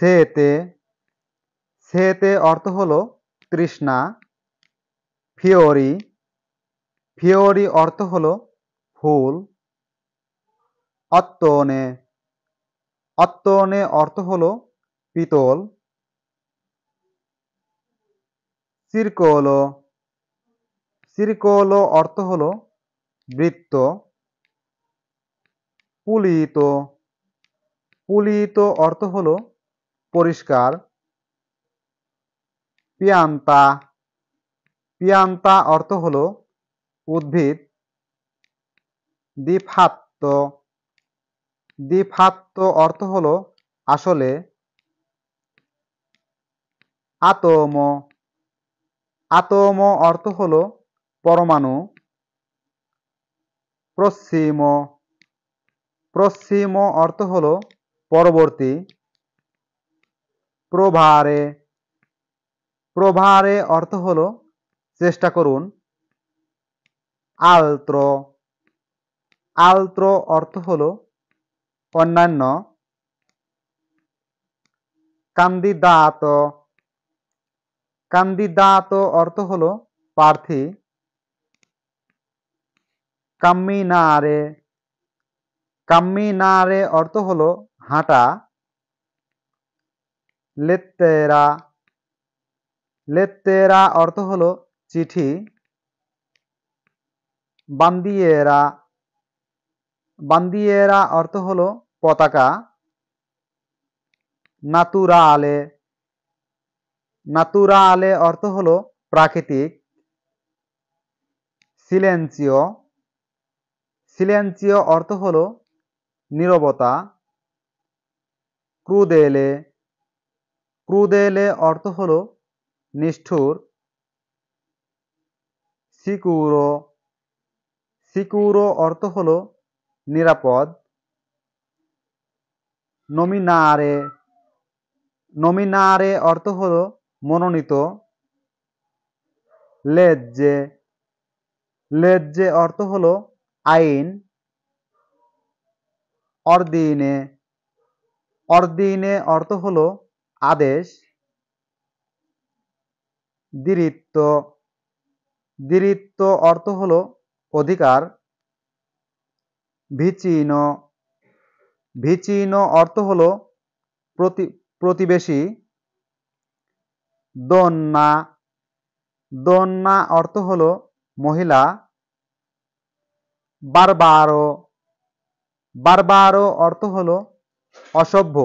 সেতে সেতে অর্থ হলো তৃষ্ণা ফিওরি ফিওরি অর্থ হল ফুল অত্তনে অত্তনে অর্থ হলো পিতল সিরকোলো সিরকোলো অর্থ হল বৃত্ত পুলিত পুলিত অর্থ হলো পরিষ্কার পিয়ান্তা পিয়ান্তা অর্থ হল উদ্ভিদ দ্বিফাত্ত দ্বিফাত্ত অর্থ হল আসলে আতম আতম অর্থ হল পরমাণু পশ্চিম পশ্চিম অর্থ হল পরবর্তী প্রভারে প্রভারে অর্থ হল চেষ্টা করুন আলত্র আলত্র অর্থ হল অন্যান্য কান্দিদাত কান্দিদাত অর্থ হল প্রার্থী কাম্মিনারে কাম্মিনারে অর্থ হল হাঁটা লেত্তেরা লেত্তেরা অর্থ হলো চিঠি বান্দিয়েরা বান্দিয়েরা অর্থ হলো পতাকা নাতুরা আলে নাতুরা আলে অর্থ হলো প্রাকৃতিক সিলেন্সিও সিলেন্সিও অর্থ হলো নীরবতা ক্রুদেলে ক্রুদেলে অর্থ হল নিষ্ঠুর সিকুরো সিকুরো অর্থ হল নিরাপদ নমিনারে নমিনারে অর্থ হল মনোনীত লেজ্জে লেজ্জে অর্থ হল আইন অর্দিনে অর্দিনে অর্থ হলো আদেশ দ্বিত্ব দ্বিত্ব অর্থ হল অধিকার ভিচিন ভিচিন অর্থ হল প্রতি প্রতিবেশী দন্যা দন্যা অর্থ হল মহিলা বারবারো বারবারো অর্থ হল অসভ্য